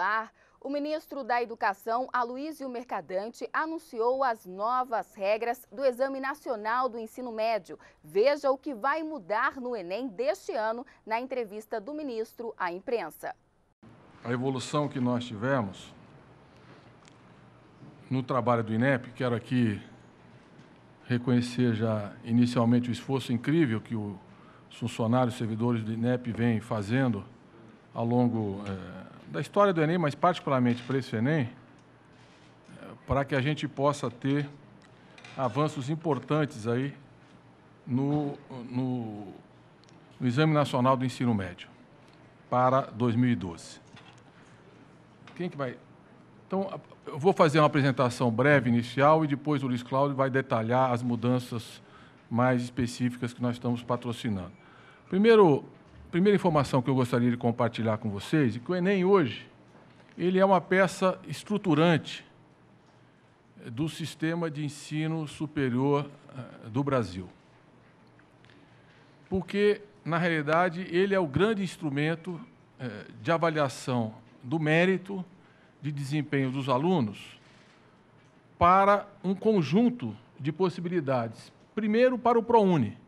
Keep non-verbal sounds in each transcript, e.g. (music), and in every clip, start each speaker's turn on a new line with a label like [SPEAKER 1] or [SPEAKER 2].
[SPEAKER 1] escolar, o ministro da Educação, Aloysio Mercadante, anunciou as novas regras do Exame Nacional do Ensino Médio. Veja o que vai mudar no Enem deste ano na entrevista do ministro à imprensa.
[SPEAKER 2] A evolução que nós tivemos no trabalho do INEP, quero aqui reconhecer já inicialmente o esforço incrível que os funcionários, servidores do INEP vêm fazendo ao longo eh, da história do Enem, mas particularmente para esse Enem, para que a gente possa ter avanços importantes aí no, no, no Exame Nacional do Ensino Médio para 2012. Quem que vai? Então, eu vou fazer uma apresentação breve inicial e depois o Luiz Cláudio vai detalhar as mudanças mais específicas que nós estamos patrocinando. Primeiro, primeira informação que eu gostaria de compartilhar com vocês é que o Enem hoje ele é uma peça estruturante eh, do sistema de ensino superior eh, do Brasil. Porque, na realidade, ele é o grande instrumento eh, de avaliação do mérito de desempenho dos alunos para um conjunto de possibilidades. Primeiro, para o ProUni,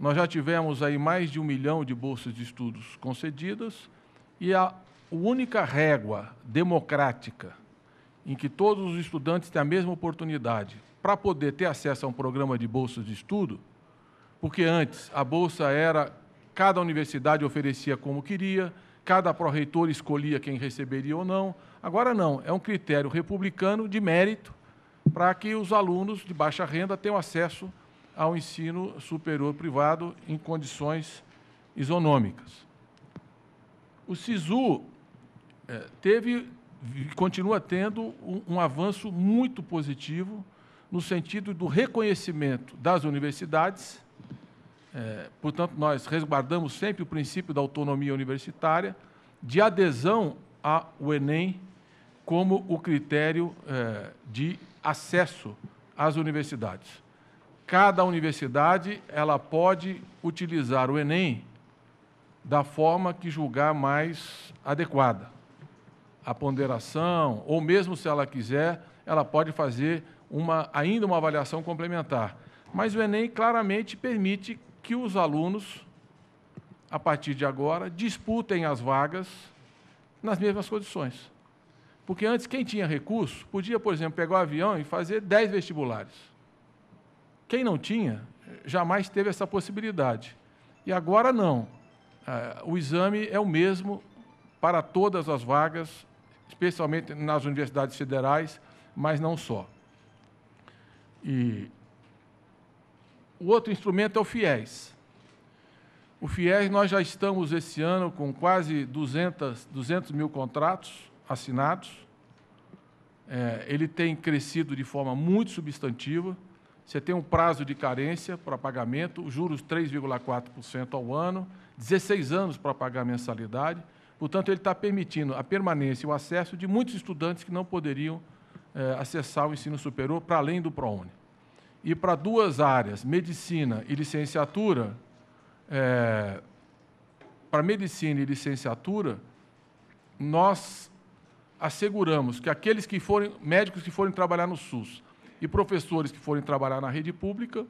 [SPEAKER 2] nós já tivemos aí mais de um milhão de bolsas de estudos concedidas e a única régua democrática em que todos os estudantes têm a mesma oportunidade para poder ter acesso a um programa de bolsas de estudo, porque antes a bolsa era cada universidade oferecia como queria, cada pró-reitor escolhia quem receberia ou não. Agora não, é um critério republicano de mérito para que os alunos de baixa renda tenham acesso ao ensino superior privado em condições isonômicas. O SISU eh, teve e continua tendo um, um avanço muito positivo no sentido do reconhecimento das universidades. É, portanto, nós resguardamos sempre o princípio da autonomia universitária, de adesão ao Enem como o critério é, de acesso às universidades cada universidade ela pode utilizar o Enem da forma que julgar mais adequada. A ponderação, ou mesmo se ela quiser, ela pode fazer uma, ainda uma avaliação complementar. Mas o Enem claramente permite que os alunos, a partir de agora, disputem as vagas nas mesmas condições. Porque antes, quem tinha recurso podia, por exemplo, pegar o um avião e fazer 10 vestibulares. Quem não tinha, jamais teve essa possibilidade. E agora não. É, o exame é o mesmo para todas as vagas, especialmente nas universidades federais, mas não só. E o outro instrumento é o FIES. O FIES, nós já estamos esse ano com quase 200, 200 mil contratos assinados. É, ele tem crescido de forma muito substantiva. Você tem um prazo de carência para pagamento, juros 3,4% ao ano, 16 anos para pagar a mensalidade. Portanto, ele está permitindo a permanência e o acesso de muitos estudantes que não poderiam eh, acessar o ensino superior para além do ProUni. E para duas áreas, medicina e licenciatura, eh, para medicina e licenciatura, nós asseguramos que aqueles que forem médicos que forem trabalhar no SUS e professores que forem trabalhar na rede pública,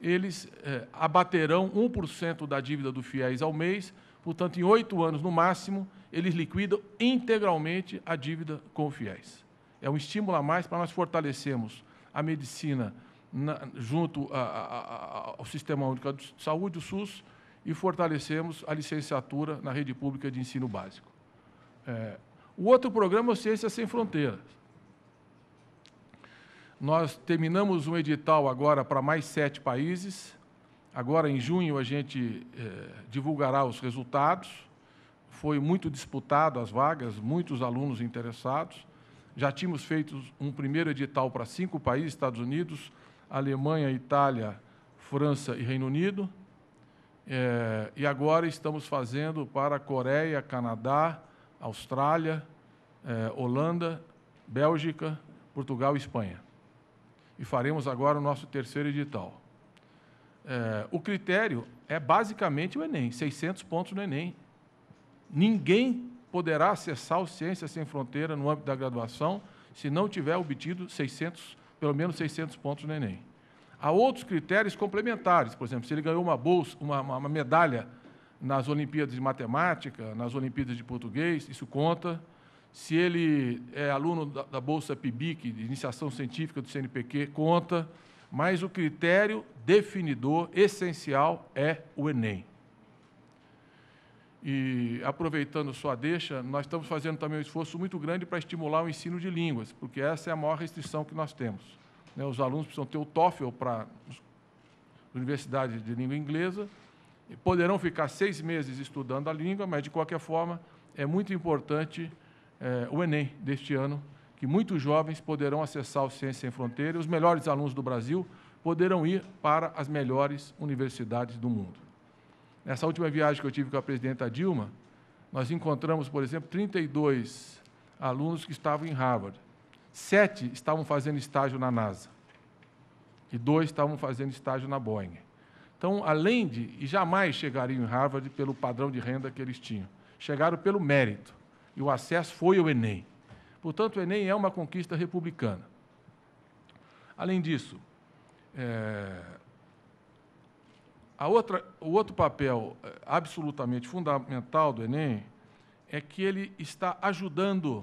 [SPEAKER 2] eles é, abaterão 1% da dívida do FIES ao mês, portanto, em oito anos no máximo, eles liquidam integralmente a dívida com o FIES. É um estímulo a mais para nós fortalecermos a medicina na, junto a, a, a, ao Sistema Único de Saúde, o SUS, e fortalecemos a licenciatura na rede pública de ensino básico. É, o outro programa é o Ciência Sem Fronteiras. Nós terminamos um edital agora para mais sete países. Agora, em junho, a gente eh, divulgará os resultados. Foi muito disputado as vagas, muitos alunos interessados. Já tínhamos feito um primeiro edital para cinco países: Estados Unidos, Alemanha, Itália, França e Reino Unido. Eh, e agora estamos fazendo para Coreia, Canadá, Austrália, eh, Holanda, Bélgica, Portugal e Espanha e faremos agora o nosso terceiro edital. É, o critério é basicamente o Enem, 600 pontos no Enem. Ninguém poderá acessar o Ciência Sem Fronteira no âmbito da graduação se não tiver obtido 600, pelo menos 600 pontos no Enem. Há outros critérios complementares, por exemplo, se ele ganhou uma bolsa, uma, uma medalha nas Olimpíadas de Matemática, nas Olimpíadas de Português, isso conta se ele é aluno da, da Bolsa PIBIC, de Iniciação Científica do CNPq, conta, mas o critério definidor essencial é o Enem. E, aproveitando sua deixa, nós estamos fazendo também um esforço muito grande para estimular o ensino de línguas, porque essa é a maior restrição que nós temos. Né, os alunos precisam ter o TOEFL para universidades de língua inglesa, poderão ficar seis meses estudando a língua, mas, de qualquer forma, é muito importante é, o Enem deste ano, que muitos jovens poderão acessar o Ciência Sem fronteiras, os melhores alunos do Brasil poderão ir para as melhores universidades do mundo. Nessa última viagem que eu tive com a presidenta Dilma, nós encontramos, por exemplo, 32 alunos que estavam em Harvard. Sete estavam fazendo estágio na NASA e dois estavam fazendo estágio na Boeing. Então, além de, e jamais chegariam em Harvard pelo padrão de renda que eles tinham, chegaram pelo mérito. E o acesso foi ao Enem. Portanto, o Enem é uma conquista republicana. Além disso, é, a outra, o outro papel é, absolutamente fundamental do Enem é que ele está ajudando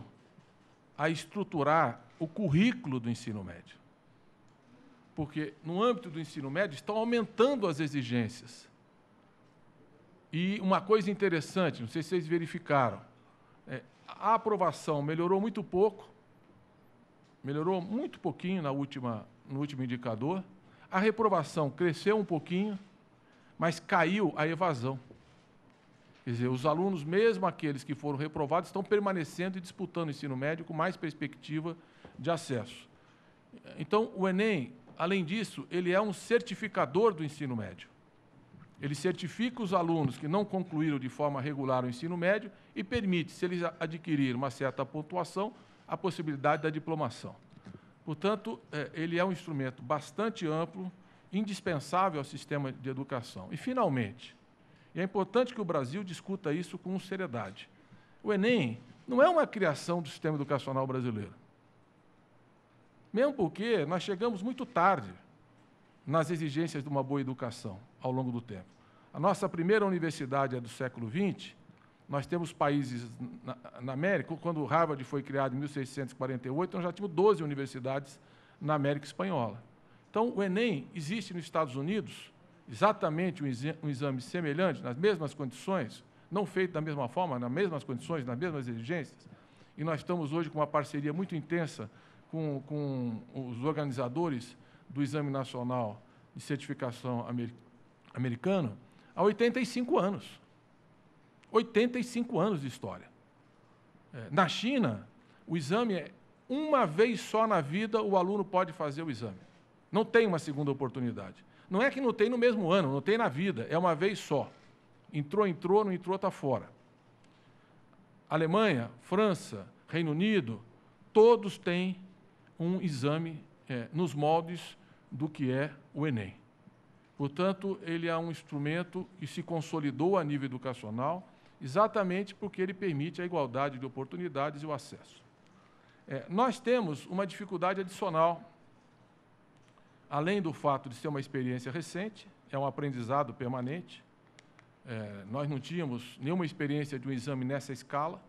[SPEAKER 2] a estruturar o currículo do ensino médio. Porque, no âmbito do ensino médio, estão aumentando as exigências. E uma coisa interessante, não sei se vocês verificaram, a aprovação melhorou muito pouco, melhorou muito pouquinho na última, no último indicador. A reprovação cresceu um pouquinho, mas caiu a evasão. Quer dizer, os alunos, mesmo aqueles que foram reprovados, estão permanecendo e disputando o ensino médio com mais perspectiva de acesso. Então, o Enem, além disso, ele é um certificador do ensino médio. Ele certifica os alunos que não concluíram de forma regular o ensino médio e permite, se eles adquirirem uma certa pontuação, a possibilidade da diplomação. Portanto, é, ele é um instrumento bastante amplo, indispensável ao sistema de educação. E, finalmente, é importante que o Brasil discuta isso com seriedade. O Enem não é uma criação do sistema educacional brasileiro. Mesmo porque nós chegamos muito tarde nas exigências de uma boa educação ao longo do tempo. A nossa primeira universidade é do século XX, nós temos países na, na América, quando Harvard foi criado em 1648, nós então já tínhamos 12 universidades na América Espanhola. Então, o Enem existe nos Estados Unidos exatamente um exame semelhante, nas mesmas condições, não feito da mesma forma, nas mesmas condições, nas mesmas exigências. E nós estamos hoje com uma parceria muito intensa com, com os organizadores do Exame Nacional de Certificação Amer, Americano há 85 anos. 85 anos de história. É, na China, o exame é uma vez só na vida o aluno pode fazer o exame. Não tem uma segunda oportunidade. Não é que não tem no mesmo ano, não tem na vida, é uma vez só. Entrou, entrou, não entrou, está fora. Alemanha, França, Reino Unido, todos têm um exame é, nos moldes do que é o Enem. Portanto, ele é um instrumento que se consolidou a nível educacional exatamente porque ele permite a igualdade de oportunidades e o acesso. É, nós temos uma dificuldade adicional, além do fato de ser uma experiência recente, é um aprendizado permanente. É, nós não tínhamos nenhuma experiência de um exame nessa escala.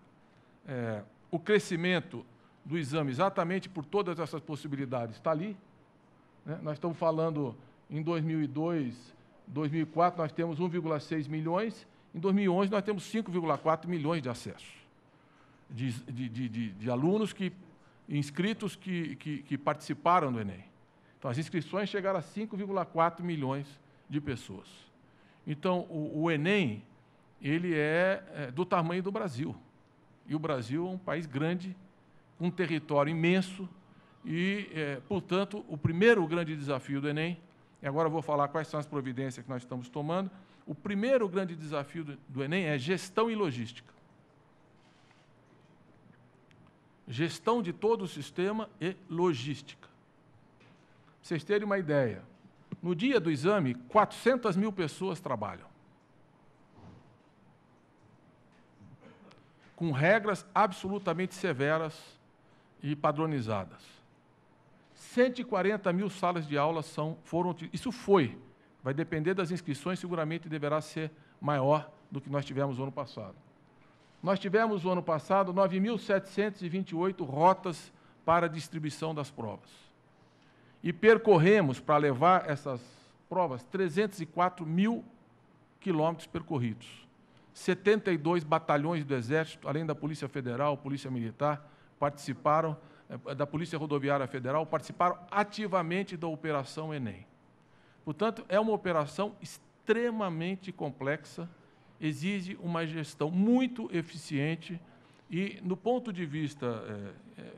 [SPEAKER 2] É, o crescimento do exame, exatamente por todas essas possibilidades, está ali. Né? Nós estamos falando em 2002, 2004, nós temos 1,6 milhões em 2011, nós temos 5,4 milhões de acessos, de, de, de, de alunos que, inscritos que, que, que participaram do Enem. Então, as inscrições chegaram a 5,4 milhões de pessoas. Então, o, o Enem, ele é, é, do tamanho do Brasil. E o Brasil é um país grande, com um território imenso, e, é, portanto, o primeiro grande desafio do Enem, e agora vou falar quais são as providências que nós estamos tomando, o primeiro grande desafio do, do Enem é gestão e logística. Gestão de todo o sistema e logística. Para vocês terem uma ideia, no dia do exame, 400 mil pessoas trabalham. Com regras absolutamente severas e padronizadas. 140 mil salas de aula são, foram. Isso foi vai depender das inscrições, seguramente deverá ser maior do que nós tivemos no ano passado. Nós tivemos no ano passado 9.728 rotas para distribuição das provas. E percorremos, para levar essas provas, 304 mil quilômetros percorridos. 72 batalhões do Exército, além da Polícia Federal, Polícia Militar, participaram, eh, da Polícia Rodoviária Federal, participaram ativamente da Operação Enem. Portanto, é uma operação extremamente complexa, exige uma gestão muito eficiente e, no ponto de vista, é, é,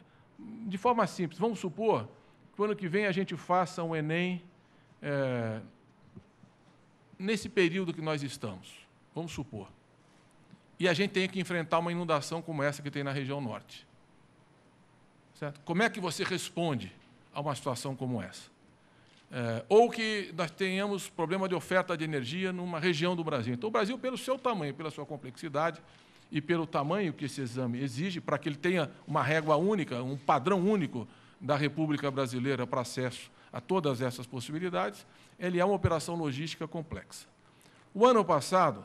[SPEAKER 2] de forma simples, vamos supor que o ano que vem a gente faça um Enem é, nesse período que nós estamos, vamos supor, e a gente tenha que enfrentar uma inundação como essa que tem na região norte. Certo? Como é que você responde a uma situação como essa? É, ou que nós tenhamos problema de oferta de energia numa região do Brasil. Então, o Brasil, pelo seu tamanho, pela sua complexidade e pelo tamanho que esse exame exige, para que ele tenha uma régua única, um padrão único da República Brasileira para acesso a todas essas possibilidades, ele é uma operação logística complexa. O ano passado,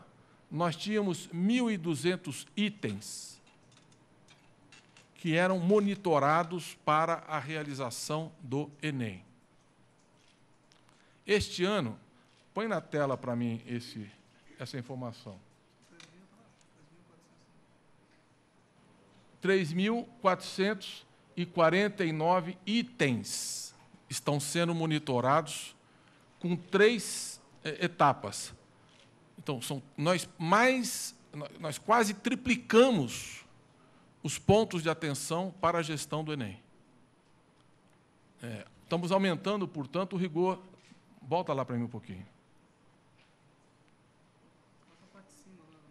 [SPEAKER 2] nós tínhamos 1.200 itens que eram monitorados para a realização do Enem. Este ano, põe na tela para mim esse, essa informação. 3.449 itens estão sendo monitorados com três é, etapas. Então, são, nós mais nós quase triplicamos os pontos de atenção para a gestão do Enem. É, estamos aumentando, portanto, o rigor Volta lá para mim um pouquinho.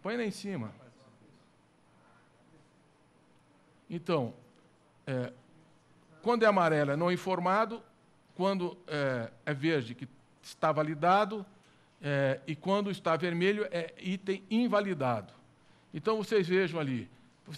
[SPEAKER 2] Põe lá em cima. Então, é, quando é amarelo é não informado, quando é, é verde que está validado é, e quando está vermelho é item invalidado. Então vocês vejam ali,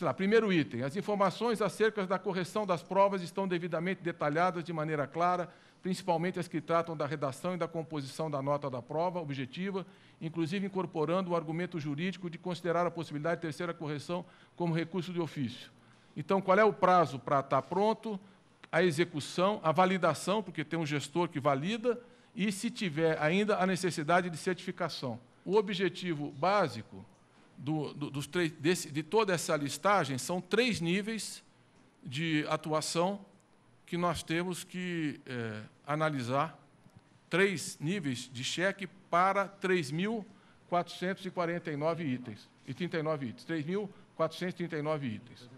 [SPEAKER 2] lá, primeiro item, as informações acerca da correção das provas estão devidamente detalhadas de maneira clara principalmente as que tratam da redação e da composição da nota da prova objetiva, inclusive incorporando o argumento jurídico de considerar a possibilidade de terceira correção como recurso de ofício. Então, qual é o prazo para estar tá pronto, a execução, a validação, porque tem um gestor que valida, e se tiver ainda a necessidade de certificação. O objetivo básico do, do, dos três, desse, de toda essa listagem são três níveis de atuação que nós temos que é, analisar três níveis de cheque para 3.449 itens. E 39 itens. 3.439 itens.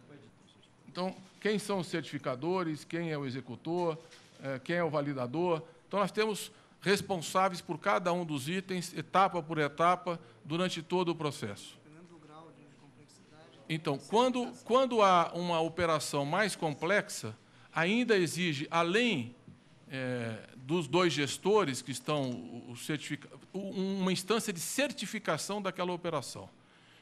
[SPEAKER 2] Então, quem são os certificadores, quem é o executor, é, quem é o validador. Então, nós temos responsáveis por cada um dos itens, etapa por etapa, durante todo o processo. Então, quando, quando há uma operação mais complexa, ainda exige, além é, dos dois gestores que estão uma instância de certificação daquela operação.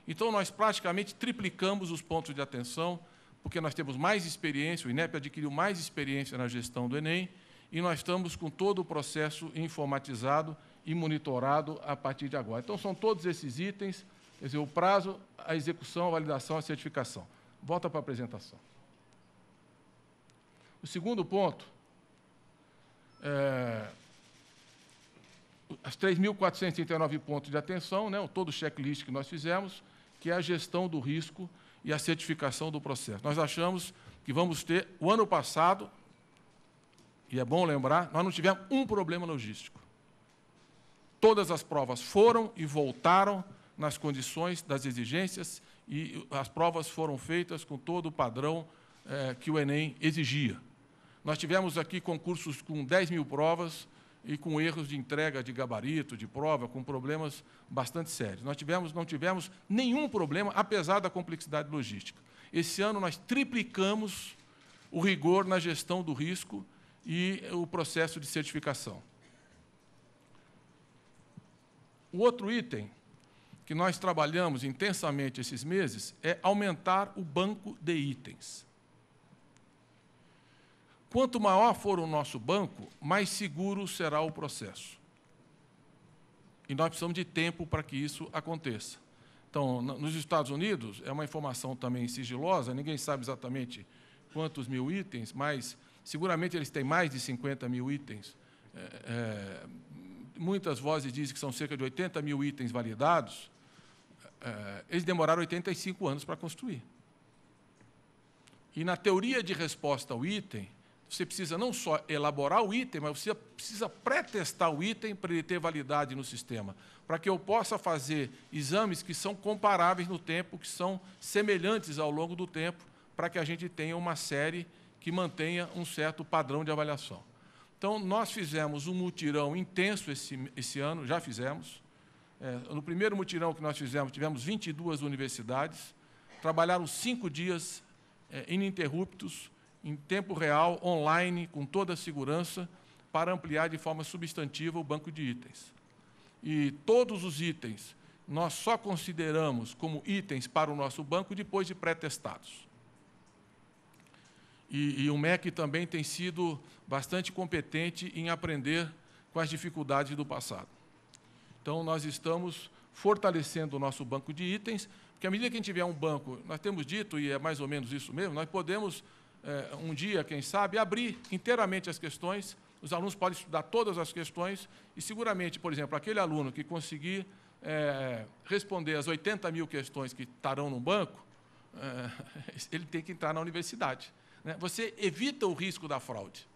[SPEAKER 2] Então, nós praticamente triplicamos os pontos de atenção, porque nós temos mais experiência, o INEP adquiriu mais experiência na gestão do Enem, e nós estamos com todo o processo informatizado e monitorado a partir de agora. Então, são todos esses itens, quer dizer, o prazo, a execução, a validação, a certificação. Volta para a apresentação. O segundo ponto, é, as 3.439 pontos de atenção, né, todo o checklist que nós fizemos, que é a gestão do risco e a certificação do processo. Nós achamos que vamos ter, o ano passado, e é bom lembrar, nós não tivemos um problema logístico. Todas as provas foram e voltaram nas condições das exigências e as provas foram feitas com todo o padrão é, que o Enem exigia. Nós tivemos aqui concursos com 10 mil provas e com erros de entrega de gabarito, de prova, com problemas bastante sérios. Nós tivemos, não tivemos nenhum problema, apesar da complexidade logística. Esse ano nós triplicamos o rigor na gestão do risco e o processo de certificação. O outro item que nós trabalhamos intensamente esses meses é aumentar o banco de itens. Quanto maior for o nosso banco, mais seguro será o processo. E nós precisamos de tempo para que isso aconteça. Então, nos Estados Unidos, é uma informação também sigilosa, ninguém sabe exatamente quantos mil itens, mas seguramente eles têm mais de 50 mil itens. É, é, muitas vozes dizem que são cerca de 80 mil itens validados. É, eles demoraram 85 anos para construir. E na teoria de resposta ao item, você precisa não só elaborar o item, mas você precisa pré-testar o item para ele ter validade no sistema, para que eu possa fazer exames que são comparáveis no tempo, que são semelhantes ao longo do tempo, para que a gente tenha uma série que mantenha um certo padrão de avaliação. Então, nós fizemos um mutirão intenso esse, esse ano, já fizemos. É, no primeiro mutirão que nós fizemos, tivemos 22 universidades, trabalharam cinco dias é, ininterruptos, em tempo real, online, com toda a segurança, para ampliar de forma substantiva o banco de itens. E todos os itens nós só consideramos como itens para o nosso banco depois de pré-testados. E, e, o MEC também tem sido bastante competente em aprender com as dificuldades do passado. Então, nós estamos fortalecendo o nosso banco de itens, porque à medida que a gente tiver um banco, nós temos dito, e é mais ou menos isso mesmo, nós podemos é, um dia, quem sabe, abrir inteiramente as questões. Os alunos podem estudar todas as questões e, seguramente, por exemplo, aquele aluno que conseguir é, responder as 80 mil questões que estarão no banco, eh, (laughs) ele tem que entrar na universidade. Né? Você evita o risco da fraude.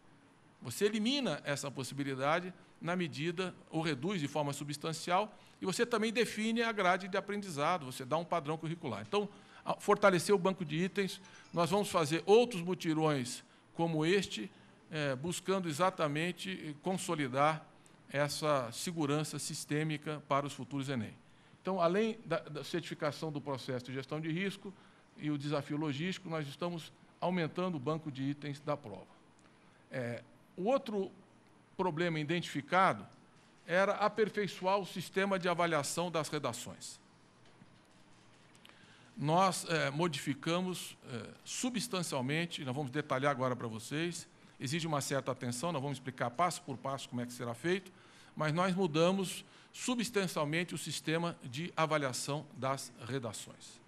[SPEAKER 2] Você elimina essa possibilidade na medida, ou reduz de forma substancial, e você também define a grade de aprendizado, você dá um padrão curricular. Então, fortalecer o banco de itens. Nós vamos fazer outros mutirões como este, é, buscando exatamente eh, consolidar essa segurança sistêmica para os futuros Enem. Então, além da, da certificação do processo de gestão de risco e o desafio logístico, nós estamos aumentando o banco de itens da prova. É, o outro problema identificado era aperfeiçoar o sistema de avaliação das redações nós é, modificamos é, substancialmente, nós vamos detalhar agora para vocês, exige uma certa atenção, nós vamos explicar passo por passo como é que será feito, mas nós mudamos substancialmente o sistema de avaliação das redações.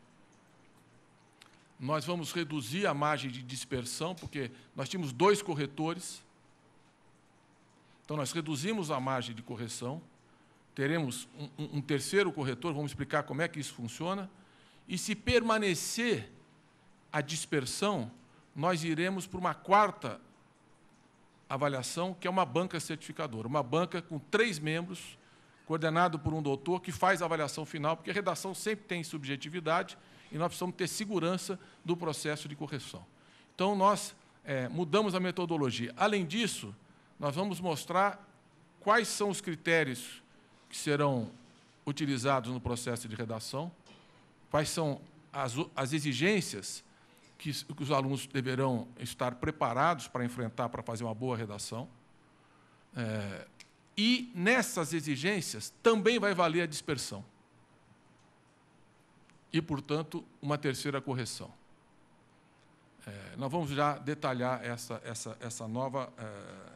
[SPEAKER 2] Nós vamos reduzir a margem de dispersão, porque nós tínhamos dois corretores, então nós reduzimos a margem de correção, teremos um, um terceiro corretor, vamos explicar como é que isso funciona, e se permanecer a dispersão, nós iremos para uma quarta avaliação, que é uma banca certificadora, uma banca com três membros, coordenado por um doutor, que faz a avaliação final, porque a redação sempre tem subjetividade e nós precisamos ter segurança do processo de correção. Então, nós é, mudamos a metodologia. Além disso, nós vamos mostrar quais são os critérios que serão utilizados no processo de redação, quais são as, as exigências que, que os alunos deverão estar preparados para enfrentar, para fazer uma boa redação. É, e nessas exigências também vai valer a dispersão. E, portanto, uma terceira correção. É, nós vamos já detalhar essa, essa, essa nova. É,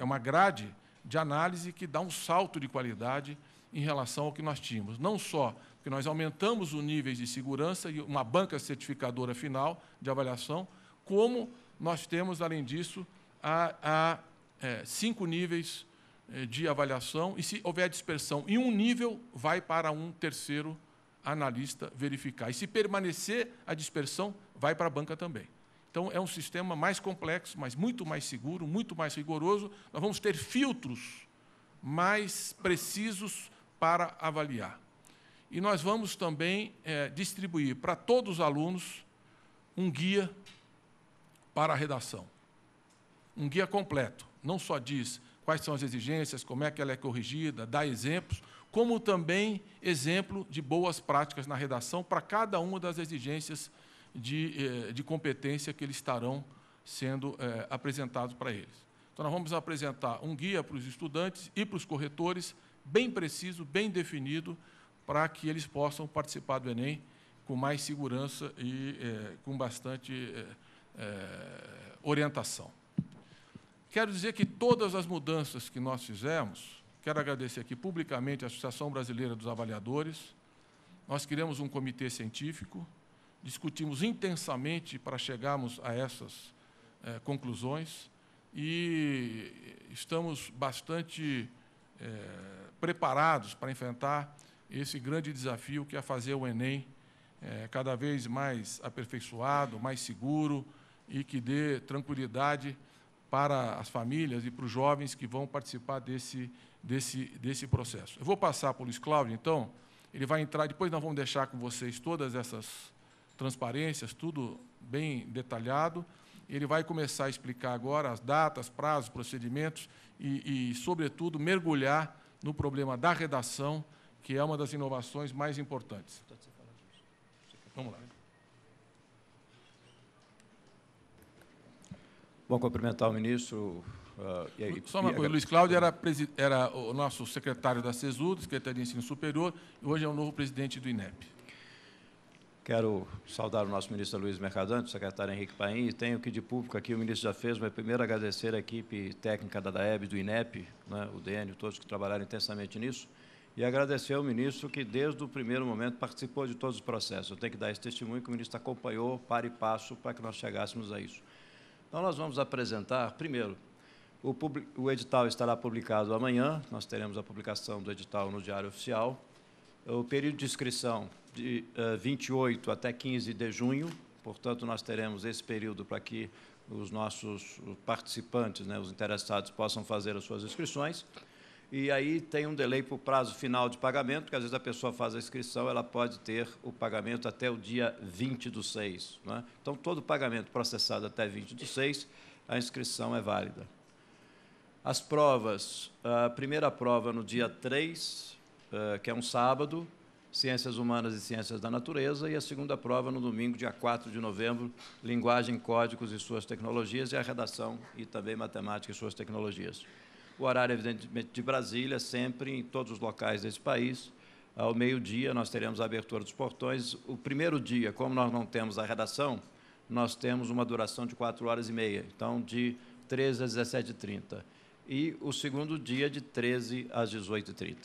[SPEAKER 2] é uma grade de análise que dá um salto de qualidade em relação ao que nós tínhamos, não só porque nós aumentamos os níveis de segurança e uma banca certificadora final de avaliação, como nós temos, além disso, a, a é, cinco níveis é, de avaliação, e se houver dispersão em um nível, vai para um terceiro analista verificar. E se permanecer a dispersão, vai para a banca também. Então, é um sistema mais complexo, mas muito mais seguro, muito mais rigoroso. Nós vamos ter filtros mais precisos para avaliar. E nós vamos também é, distribuir para todos os alunos um guia para a redação. Um guia completo. Não só diz quais são as exigências, como é que ela é corrigida, dá exemplos, como também exemplo de boas práticas na redação para cada uma das exigências de, é, de competência que eles estarão sendo é, apresentados para eles. Então, nós vamos apresentar um guia para os estudantes e para os corretores, bem preciso, bem definido, para que eles possam participar do Enem com mais segurança e é, com bastante é, orientação. Quero dizer que todas as mudanças que nós fizemos, quero agradecer aqui publicamente à Associação Brasileira dos Avaliadores, nós criamos um comitê científico, discutimos intensamente para chegarmos a essas é, conclusões e estamos bastante preparados para enfrentar esse grande desafio que é fazer o Enem é, cada vez mais aperfeiçoado, mais seguro e que dê tranquilidade para as famílias e para os jovens que vão participar desse, desse, desse processo. Eu vou passar para o Luiz Cláudio, então, ele vai entrar, depois nós vamos deixar com vocês todas essas transparências, tudo bem detalhado. Ele vai começar a explicar agora as datas, prazos, procedimentos e, e sobretudo, mergulhar no problema da redação, que é uma das inovações mais importantes. Vamos lá.
[SPEAKER 1] Bom, cumprimentar o ministro. Uh, e aí, Só uma coisa, a... Luiz Cláudio era,
[SPEAKER 2] era, o nosso secretário da CESUD, Secretaria de Ensino Superior, e hoje é o novo presidente do INEP.
[SPEAKER 1] Quero saudar o nosso ministro Luiz Mercadante, o secretário Henrique Paim, e tenho que de público aqui, o ministro já fez, mas primeiro agradecer a equipe técnica da DAEB, do INEP, né, o DN, todos que trabalharam intensamente nisso e agradecer ao ministro que, desde o primeiro momento, participou de todos os processos. Eu tenho que dar esse testemunho que o ministro acompanhou para e passo para que nós chegássemos a isso. Então, nós vamos apresentar, primeiro, o, o edital estará publicado amanhã, nós teremos a publicação do edital no Diário Oficial. O período de inscrição de uh, eh, 28 até 15 de junho, portanto, nós teremos esse período para que os nossos participantes, né, os interessados, possam fazer as suas inscrições e aí tem um delay para o prazo final de pagamento, porque às vezes a pessoa faz a inscrição, ela pode ter o pagamento até o dia 20 do 6. Né? Então, todo pagamento processado até 20 do 6, a inscrição é válida. As provas, a primeira prova no dia 3, eh, que é um sábado, Ciências Humanas e Ciências da Natureza, e a segunda prova no domingo, dia 4 de novembro, Linguagem, Códigos e Suas Tecnologias, e a redação e também Matemática e Suas Tecnologias o horário, evidentemente, de Brasília, sempre em todos os locais desse país. Ao meio-dia, nós teremos a abertura dos portões. O primeiro dia, como nós não temos a redação, nós temos uma duração de 4 horas e meia, então de 13 às 17h30. E o segundo dia, de 13 às 18h30.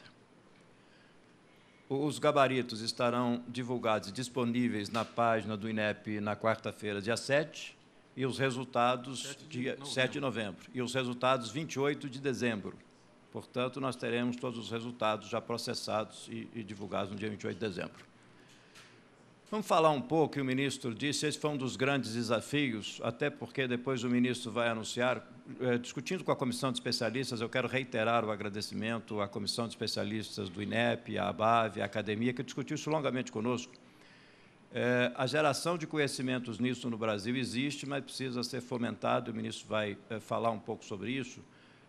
[SPEAKER 1] Os gabaritos estarão divulgados e disponíveis na página do INEP na quarta-feira, dia 7 e os resultados de, dia, 7 de novembro e os resultados 28 de dezembro. Portanto, nós teremos todos os resultados já processados e, e divulgados no dia 28 de dezembro. Vamos falar um pouco, e o ministro disse, esse foi um dos grandes desafios, até porque depois o ministro vai anunciar, é, discutindo com a comissão de especialistas, eu quero reiterar o agradecimento à comissão de especialistas do INEP, à ABAV, à academia, que discutiu isso longamente conosco. É, a geração de conhecimentos nisso no Brasil existe, mas precisa ser fomentado, o ministro vai é, falar um pouco sobre isso,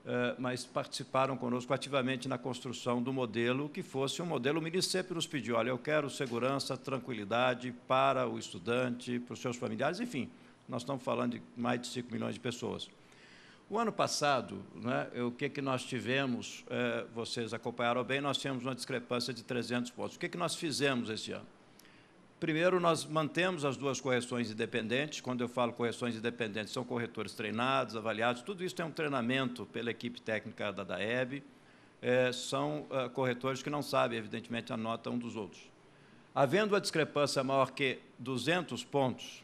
[SPEAKER 1] é, mas participaram conosco ativamente na construção do modelo que fosse um modelo, o ministro sempre nos pediu, olha, eu quero segurança, tranquilidade para o estudante, para os seus familiares, enfim, nós estamos falando de mais de 5 milhões de pessoas. O ano passado, né, é, o que, que nós tivemos, é, vocês acompanharam bem, nós tínhamos uma discrepância de 300 pontos. O que, que nós fizemos esse ano? Primeiro, nós mantemos as duas correções independentes. Quando eu falo correções independentes, são corretores treinados, avaliados. Tudo isso tem um treinamento pela equipe técnica da DAEB. É, são é, corretores que não sabem, evidentemente, a nota um dos outros. Havendo a discrepância maior que 200 pontos,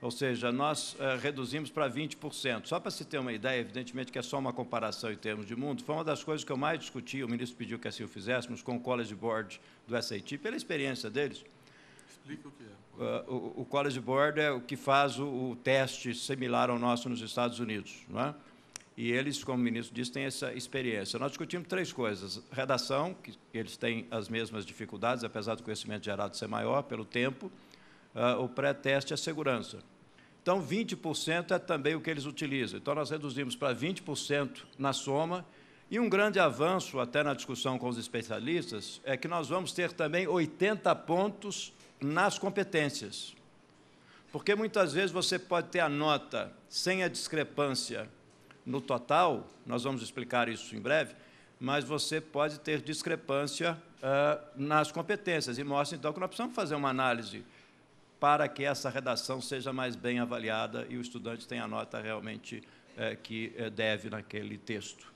[SPEAKER 1] ou seja, nós é, reduzimos para 20%. Só para se ter uma ideia, evidentemente que é só uma comparação em termos de mundo, foi uma das coisas que eu mais discuti, o ministro pediu que assim o fizéssemos, com o College Board do SAT, pela experiência deles, Explica o que é. Uh, o, o, College Board é o que faz o, o, teste similar ao nosso nos Estados Unidos. Não é? E eles, como o ministro disse, têm essa experiência. Nós discutimos três coisas. Redação, que eles têm as mesmas dificuldades, apesar do conhecimento gerado ser maior pelo tempo. Uh, o pré-teste é segurança. Então, 20% é também o que eles utilizam. Então, nós reduzimos para 20% na soma e um grande avanço, até na discussão com os especialistas, é que nós vamos ter também 80 pontos nas competências. Porque muitas vezes você pode ter a nota sem a discrepância no total, nós vamos explicar isso em breve, mas você pode ter discrepância uh, nas competências. E mostra, então, que nós precisamos fazer uma análise para que essa redação seja mais bem avaliada e o estudante tenha a nota realmente uh, que deve naquele texto.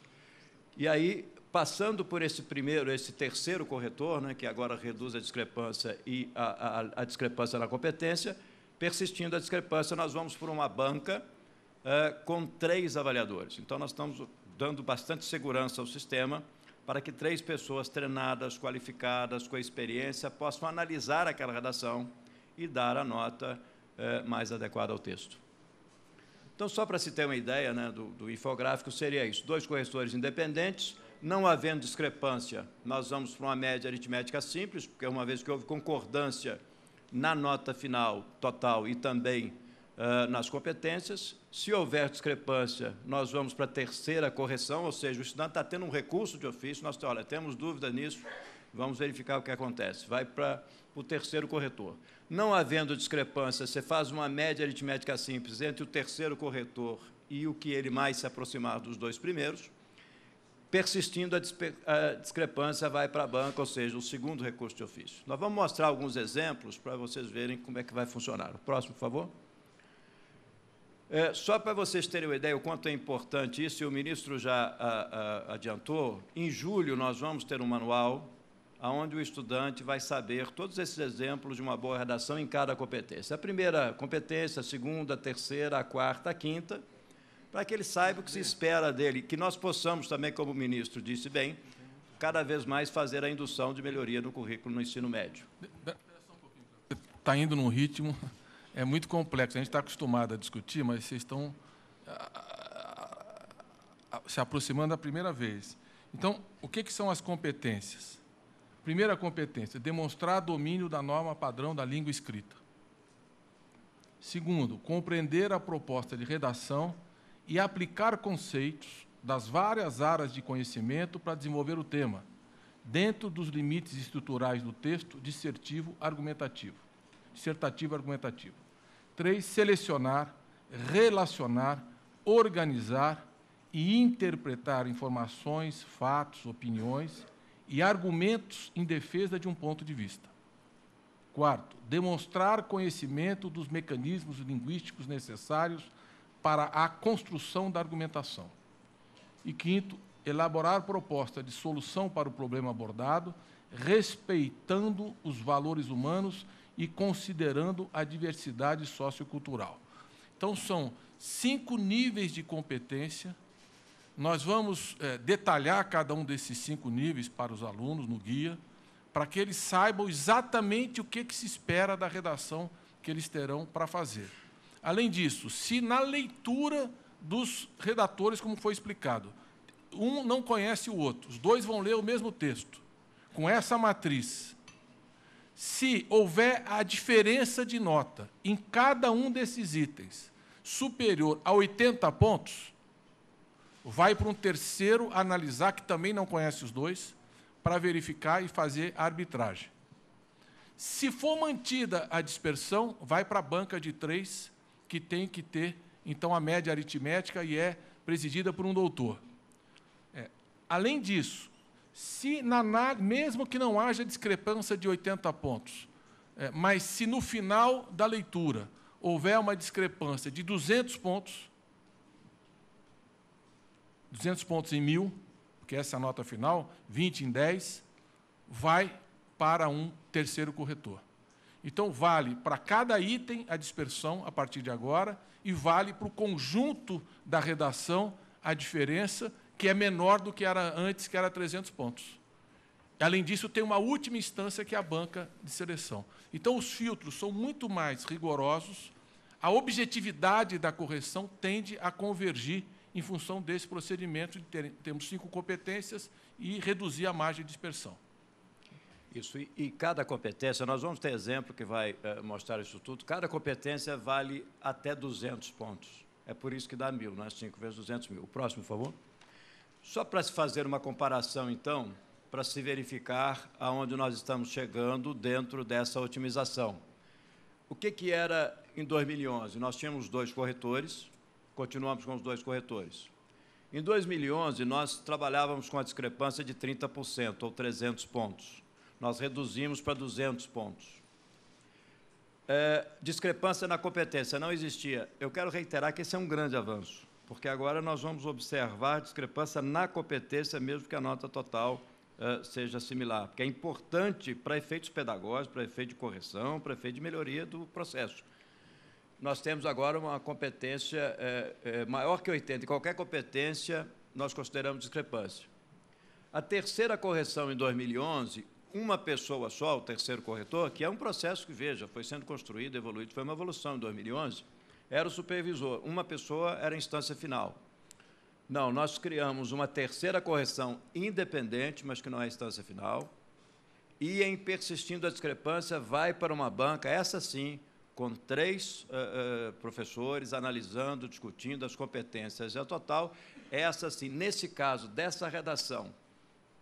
[SPEAKER 1] E aí, passando por esse primeiro, esse terceiro corretor, né, que agora reduz a discrepância e a, a, a, discrepância na competência, persistindo a discrepância, nós vamos por uma banca eh, com três avaliadores. Então, nós estamos dando bastante segurança ao sistema para que três pessoas treinadas, qualificadas, com experiência, possam analisar aquela redação e dar a nota eh, mais adequada ao texto. Então, só para se ter uma ideia né, do, do infográfico, seria isso: dois corretores independentes não havendo discrepância, nós vamos para uma média aritmética simples, porque uma vez que houve concordância na nota final total e também uh, nas competências, se houver discrepância, nós vamos para a terceira correção, ou seja, o estudante está tendo um recurso de ofício, nós olha, temos dúvida nisso, vamos verificar o que acontece. Vai para o terceiro corretor. Não havendo discrepância, você faz uma média aritmética simples entre o terceiro corretor e o que ele mais se aproximar dos dois primeiros. Persistindo, a, a discrepância vai para a banca, ou seja, o segundo recurso de ofício. Nós vamos mostrar alguns exemplos para vocês verem como é que vai funcionar. O próximo, por favor. É, só para vocês terem uma ideia o quanto é importante isso, e o ministro já a, a, adiantou, em julho nós vamos ter um manual onde o estudante vai saber todos esses exemplos de uma boa redação em cada competência. A primeira competência, a segunda, a terceira, a quarta, a quinta, para que ele saiba o que se espera dele, que nós possamos também, como o ministro disse bem, cada vez mais fazer a indução de melhoria no currículo no ensino médio.
[SPEAKER 2] Está indo num ritmo, é muito complexo, a gente está acostumado a discutir, mas vocês estão ah, ah, ah, se aproximando da primeira vez. Então, o que, que são as competências? Primeira competência, demonstrar domínio da norma padrão da língua escrita. Segundo, compreender a proposta de redação e aplicar conceitos das várias áreas de conhecimento para desenvolver o tema, dentro dos limites estruturais do texto dissertivo argumentativo. Dissertativo argumentativo. Três: Selecionar, relacionar, organizar e interpretar informações, fatos, opiniões e argumentos em defesa de um ponto de vista. Quarto, demonstrar conhecimento dos mecanismos linguísticos necessários para a construção da argumentação. E quinto, elaborar proposta de solução para o problema abordado, respeitando os valores humanos e considerando a diversidade sociocultural. Então, são cinco níveis de competência. Nós vamos é, detalhar cada um desses cinco níveis para os alunos no guia, para que eles saibam exatamente o que, que se espera da redação que eles terão para fazer. Além disso, se na leitura dos redatores, como foi explicado, um não conhece o outro, os dois vão ler o mesmo texto, com essa matriz. Se houver a diferença de nota em cada um desses itens superior a 80 pontos, vai para um terceiro analisar, que também não conhece os dois, para verificar e fazer a arbitragem. Se for mantida a dispersão, vai para a banca de três que tem que ter, então, a média aritmética e é presidida por um doutor. É. Além disso, se na, mesmo que não haja discrepância de 80 pontos, é, mas se no final da leitura houver uma discrepância de 200 pontos, 200 pontos em mil, porque essa é a nota final, 20 em 10, vai para um terceiro corretor. Então, vale para cada item a dispersão a partir de agora e vale para o conjunto da redação a diferença, que é menor do que era antes, que era 300 pontos. Além disso, tem uma última instância, que é a banca de seleção. Então, os filtros são muito mais rigorosos, a objetividade da correção tende a convergir em função desse procedimento de termos cinco competências e reduzir a margem de dispersão.
[SPEAKER 1] Isso, e, e, cada competência, nós vamos ter exemplo que vai eh, mostrar isso tudo, cada competência vale até 200 pontos. É por isso que dá mil, não é 5 vezes 200 mil. O próximo, por favor. Só para se fazer uma comparação, então, para se verificar aonde nós estamos chegando dentro dessa otimização. O que, que era em 2011? Nós tínhamos dois corretores, continuamos com os dois corretores. Em 2011, nós trabalhávamos com a discrepância de 30%, ou 300 pontos. Nós reduzimos para 200 pontos. É, discrepância na competência não existia. Eu quero reiterar que esse é um grande avanço, porque agora nós vamos observar discrepância na competência, mesmo que a nota total é, seja similar, porque é importante para efeitos pedagógicos, para efeito de correção, para efeito de melhoria do processo. Nós temos agora uma competência é, é maior que 80, e qualquer competência nós consideramos discrepância. A terceira correção em 2011 uma pessoa só, o terceiro corretor, que é um processo que, veja, foi sendo construído, evoluído, foi uma evolução em 2011, era o supervisor, uma pessoa era a instância final. Não, nós criamos uma terceira correção independente, mas que não é a instância final, e em persistindo a discrepância, vai para uma banca, essa sim, com três uh, uh, professores analisando, discutindo as competências. É total, essa sim, nesse caso dessa redação,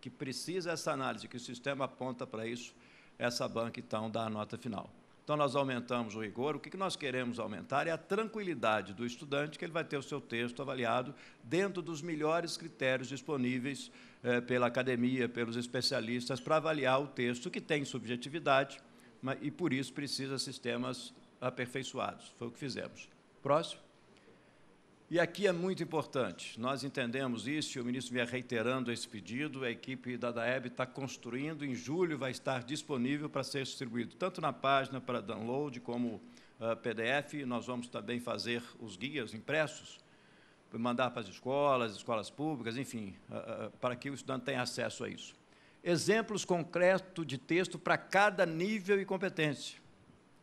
[SPEAKER 1] que precisa essa análise, que o sistema aponta para isso, essa banca então dá a nota final. Então nós aumentamos o rigor. O que nós queremos aumentar é a tranquilidade do estudante, que ele vai ter o seu texto avaliado dentro dos melhores critérios disponíveis eh, pela academia, pelos especialistas, para avaliar o texto que tem subjetividade mas, e por isso precisa de sistemas aperfeiçoados. Foi o que fizemos. Próximo. E aqui é muito importante, nós entendemos isso e o ministro vinha reiterando esse pedido, a equipe da DAEB está construindo, em julho vai estar disponível para ser distribuído, tanto na página para download como uh, ah, PDF, nós vamos também fazer os guias impressos, mandar para as escolas, escolas públicas, enfim, uh, uh, para que o estudante tenha acesso a isso. Exemplos concretos de texto para cada nível e competência.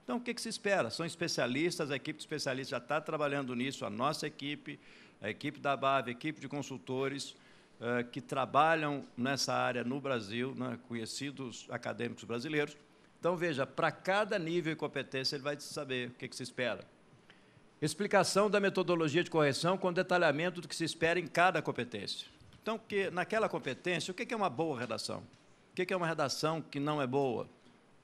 [SPEAKER 1] Então, o que, que se espera? São especialistas, a equipe de especialistas já está trabalhando nisso, a nossa equipe, a equipe da BAV, a equipe de consultores eh, que trabalham nessa área no Brasil, né, conhecidos acadêmicos brasileiros. Então, veja, para cada nível e competência, ele vai saber o que, que se espera. Explicação da metodologia de correção com detalhamento do que se espera em cada competência. Então, que, naquela competência, o que, que é uma boa redação? O que, que é uma redação que não é boa?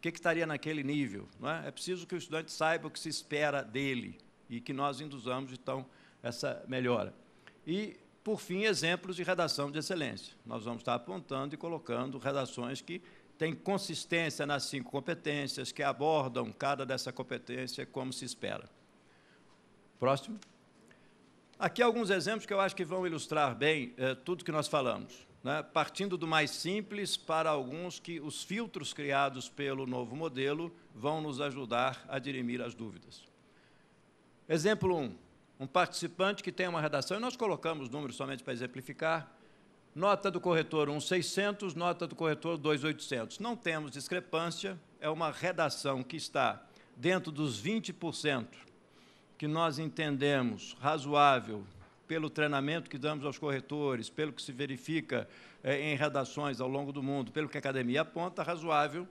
[SPEAKER 1] que, que estaria naquele nível? É? é? preciso que o estudante saiba o que se espera dele e que nós induzamos, então, essa melhora. E, por fim, exemplos de redação de excelência. Nós vamos estar apontando e colocando redações que têm consistência nas cinco competências, que abordam cada dessa competência como se espera. Próximo. Aqui alguns exemplos que eu acho que vão ilustrar bem eh, tudo que nós falamos né, partindo do mais simples para alguns que os filtros criados pelo novo modelo vão nos ajudar a dirimir as dúvidas. Exemplo 1. Um, um participante que tem uma redação, e nós colocamos números somente para exemplificar, Nota do corretor 1600, nota do corretor 2800. Não temos discrepância, é uma redação que está dentro dos 20% que nós entendemos razoável pelo treinamento que damos aos corretores, pelo que se verifica é, em redações ao longo do mundo, pelo que a academia aponta, razoável.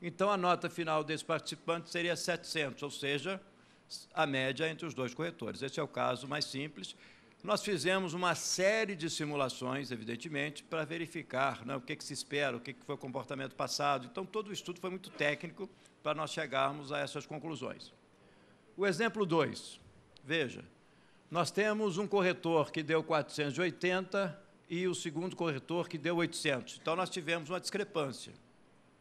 [SPEAKER 1] Então, a nota final desse participante seria 700, ou seja, a média entre os dois corretores. Esse é o caso mais simples. Nós fizemos uma série de simulações, evidentemente, para verificar né, o que, é que, se espera, o que, é que foi o comportamento passado. Então, todo o estudo foi muito técnico para nós chegarmos a essas conclusões. O exemplo 2, veja, nós temos um corretor que deu 480 e o segundo corretor que deu 800. Então, nós tivemos uma discrepância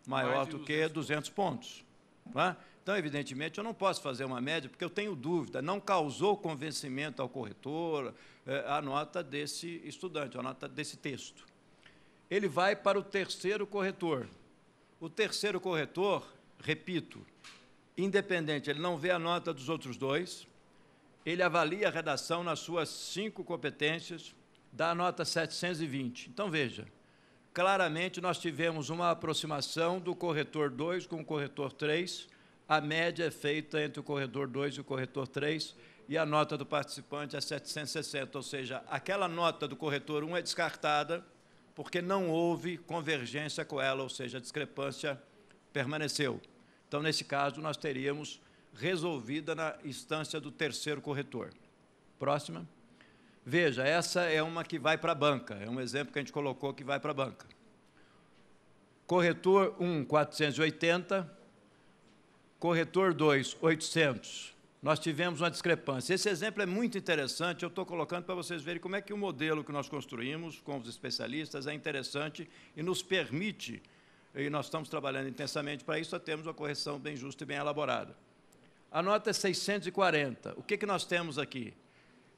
[SPEAKER 1] maior do que 200 pontos. É? Então, evidentemente, eu não posso fazer uma média, porque eu tenho dúvida. Não causou convencimento ao corretor eh, a nota desse estudante, a nota desse texto. Ele vai para o terceiro corretor. O terceiro corretor, repito, independente, ele não vê a nota dos outros dois, ele avalia a redação nas suas cinco competências, dá nota 720. Então, veja, claramente nós tivemos uma aproximação do corretor 2 com o corretor 3, a média é feita entre o corretor 2 e o corretor 3, e a nota do participante é 760, ou seja, aquela nota do corretor 1 um é descartada porque não houve convergência com ela, ou seja, a discrepância permaneceu. Então, nesse caso, nós teríamos resolvida na instância do terceiro corretor. Próxima. Veja, essa é uma que vai para a banca, é um exemplo que a gente colocou que vai para a banca. Corretor 1, 480, corretor 2, 800. Nós tivemos uma discrepância. Esse exemplo é muito interessante, eu estou colocando para vocês verem como é que o modelo que nós construímos com os especialistas é interessante e nos permite, e nós estamos trabalhando intensamente para isso, a termos uma correção bem justa e bem elaborada. A nota é 640. O que, que nós temos aqui?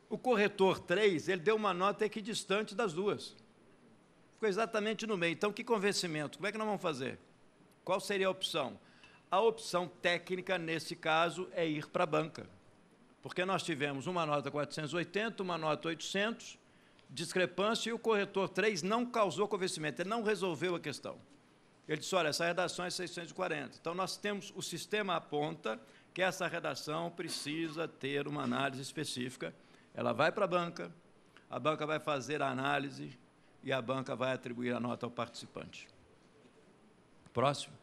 [SPEAKER 1] O corretor 3, ele deu uma nota equidistante das duas. Ficou exatamente no meio. Então, que convencimento? Como é que nós vamos fazer? Qual seria a opção? A opção técnica, nesse caso, é ir para a banca. Porque nós tivemos uma nota 480, uma nota 800, discrepância, e o corretor 3 não causou convencimento, ele não resolveu a questão. Ele disse, olha, essa redação é 640. Então, nós temos, o sistema aponta que essa redação precisa ter uma análise específica. Ela vai para a banca, a banca vai fazer a análise e a banca vai atribuir a nota ao participante. Próximo.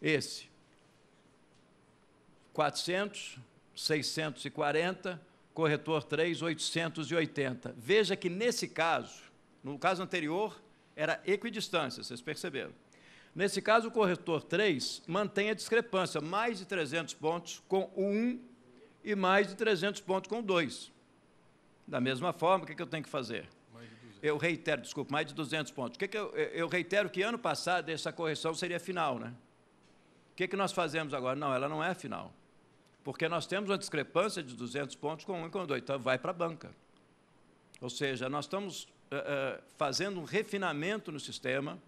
[SPEAKER 1] Esse. 400, 640, corretor 3, 880. Veja que nesse caso, no caso anterior, era equidistância, vocês perceberam. Nesse caso, o corretor 3 mantém a discrepância, mais de 300 pontos com o 1 e mais de 300 pontos com o 2. Da mesma forma, o que, é que eu tenho que fazer? Eu reitero, desculpa, mais de 200 pontos. O que, é que eu, eu, reitero que ano passado essa correção seria final, né? O que, é que nós fazemos agora? Não, ela não é final. Porque nós temos uma discrepância de 200 pontos com 1 e com 2, então vai para a banca. Ou seja, nós estamos uh, uh, fazendo um refinamento no sistema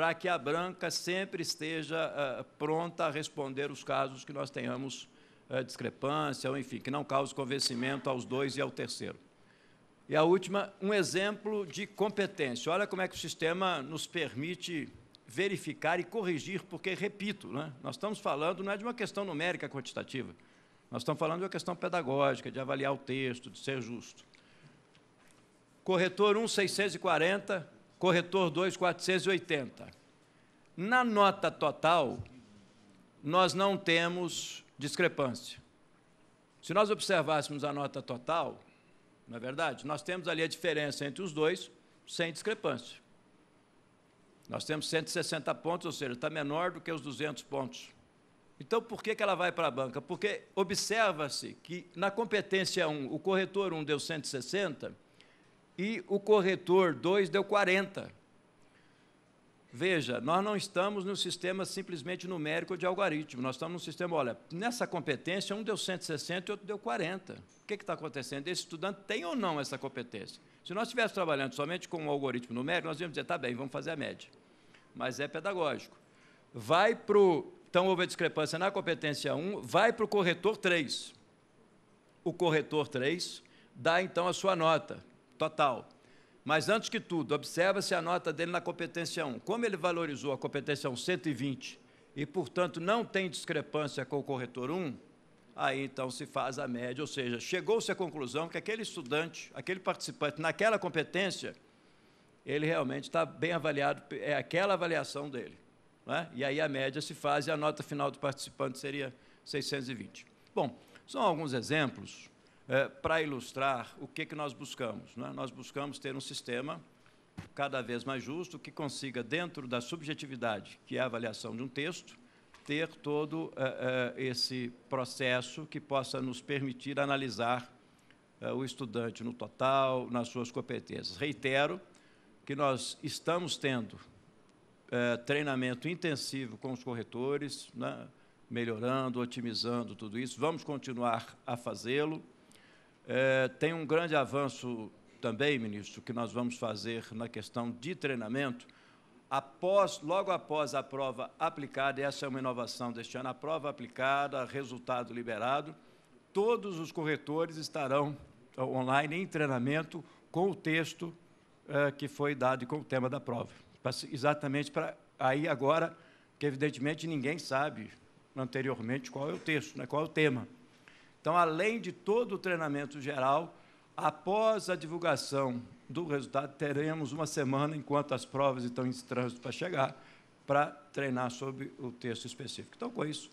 [SPEAKER 1] para que a Branca sempre esteja uh, pronta a responder os casos que nós tenhamos uh, discrepância, ou enfim, que não cause convencimento aos dois e ao terceiro. E a última, um exemplo de competência. Olha como é que o sistema nos permite verificar e corrigir, porque, repito, né, nós estamos falando não é de uma questão numérica quantitativa, nós estamos falando de uma questão pedagógica, de avaliar o texto, de ser justo. Corretor 1640, corretor 2, 480. Na nota total, nós não temos discrepância. Se nós observássemos a nota total, na é verdade, nós temos ali a diferença entre os dois sem discrepância. Nós temos 160 pontos, ou seja, está menor do que os 200 pontos. Então, por que, que ela vai para a banca? Porque observa-se que na competência 1, o corretor 1 deu 160 e o corretor 2 deu 40. Veja, nós não estamos no sistema simplesmente numérico de algoritmo, nós estamos no sistema, olha, nessa competência, um deu 160 e outro deu 40. O que está acontecendo? Esse estudante tem ou não essa competência? Se nós estivéssemos trabalhando somente com um algoritmo numérico, nós íamos dizer, tá bem, vamos fazer a média. Mas é pedagógico. Vai para o. Então, houve a discrepância na competência 1, vai para o corretor 3. O corretor 3 dá então a sua nota total. Mas, antes que tudo, observa-se a nota dele na competência 1. Como ele valorizou a competência 1, 120, e, portanto, não tem discrepância com o corretor 1, aí então se faz a média, ou seja, chegou-se à conclusão que aquele estudante, aquele participante, naquela competência, ele realmente está bem avaliado, é aquela avaliação dele. É? E aí a média se faz e a nota final do participante seria 620. Bom, são alguns exemplos é, eh, para ilustrar o que, que nós buscamos. Né? Nós buscamos ter um sistema cada vez mais justo que consiga, dentro da subjetividade, que é a avaliação de um texto, ter todo eh, eh, esse processo que possa nos permitir analisar o estudante no total, nas suas competências. Reitero que nós estamos tendo treinamento intensivo com os corretores, né, melhorando, otimizando tudo isso. Vamos continuar a fazê-lo. É, tem um grande avanço também, ministro, que nós vamos fazer na questão de treinamento. Após, logo após a prova aplicada, essa é uma inovação deste ano, a prova aplicada, resultado liberado, todos os corretores estarão eh, online em treinamento com o texto eh, que foi dado e com o tema da prova. exatamente para aí agora, que evidentemente ninguém sabe anteriormente qual é o texto, né, qual é o tema. Então, além de todo o treinamento geral, após a divulgação do resultado, teremos uma semana, enquanto as provas estão em trânsito para chegar, para treinar sobre o texto específico. Então, com isso,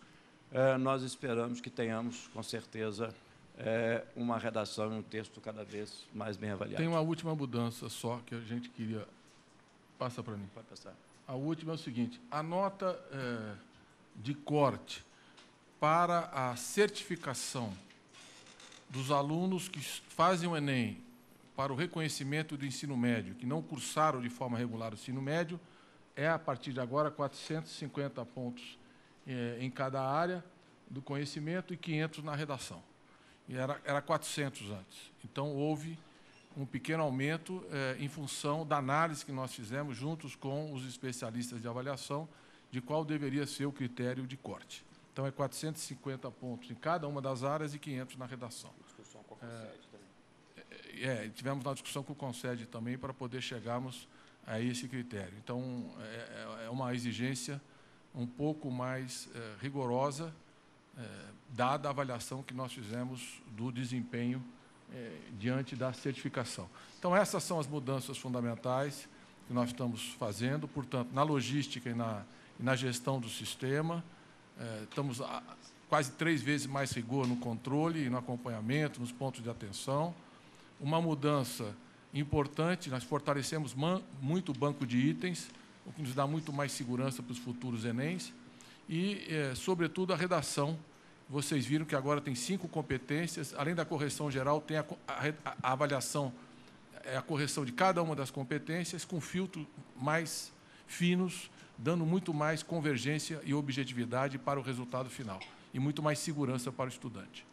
[SPEAKER 1] é, nós esperamos que tenhamos, com certeza, é, uma redação e um texto cada vez mais bem avaliado. Tem
[SPEAKER 2] uma última mudança só que a gente queria. Passa para mim. Pode passar. A última é o seguinte: a nota é, de corte para a certificação dos alunos que fazem o Enem para o reconhecimento do ensino médio, que não cursaram de forma regular o ensino médio, é, a partir de agora, 450 pontos é, em cada área do conhecimento e 500 na redação. E era, era 400 antes. Então, houve um pequeno aumento é, em função da análise que nós fizemos juntos com os especialistas de avaliação de qual deveria ser o critério de corte. Então, é 450 pontos em cada uma das áreas e 500 na redação. Discussão com a é, Concede também. É, é tivemos uma discussão com o Concede também para poder chegarmos a esse critério. Então, é, é, é uma exigência um pouco mais rigorosa, dada a avaliação que nós fizemos do desempenho diante da certificação. Então, essas são as mudanças fundamentais que nós estamos fazendo, portanto, na logística e na, e na gestão do sistema, é, estamos a, quase três vezes mais rigor no controle e no acompanhamento, nos pontos de atenção. Uma mudança importante, nós fortalecemos man, muito o banco de itens, o que nos dá muito mais segurança para os futuros Enems. E, é, sobretudo, a redação. Vocês viram que agora tem cinco competências, além da correção geral, tem a, a, a avaliação, é a correção de cada uma das competências, com filtros mais finos dando muito mais convergência e objetividade para o resultado final e muito mais segurança para o estudante.